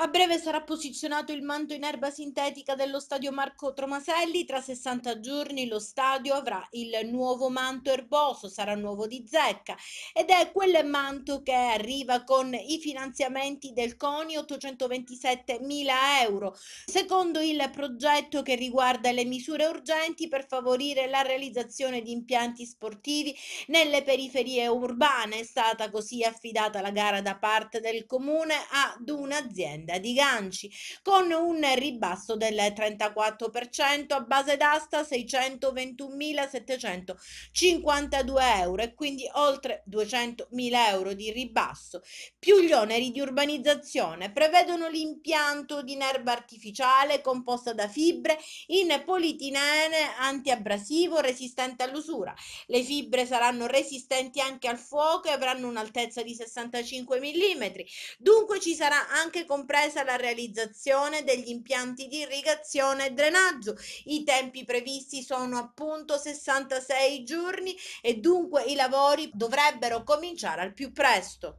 A breve sarà posizionato il manto in erba sintetica dello stadio Marco Tromaselli. Tra 60 giorni lo stadio avrà il nuovo manto erboso, sarà nuovo di zecca ed è quel manto che arriva con i finanziamenti del CONI 827 mila euro. Secondo il progetto che riguarda le misure urgenti per favorire la realizzazione di impianti sportivi nelle periferie urbane, è stata così affidata la gara da parte del comune ad un'azienda Breda di Ganci, con un ribasso del 34% a base d'asta 621.752 euro e quindi oltre 200.000 euro di ribasso, più gli oneri di urbanizzazione. Prevedono l'impianto di nerba artificiale composta da fibre in polietilene antiabrasivo resistente all'usura. Le fibre saranno resistenti anche al fuoco e avranno un'altezza di 65 mm. Dunque ci sarà anche compreso compresa la realizzazione degli impianti di irrigazione e drenaggio. I tempi previsti sono appunto 66 giorni e dunque i lavori dovrebbero cominciare al più presto.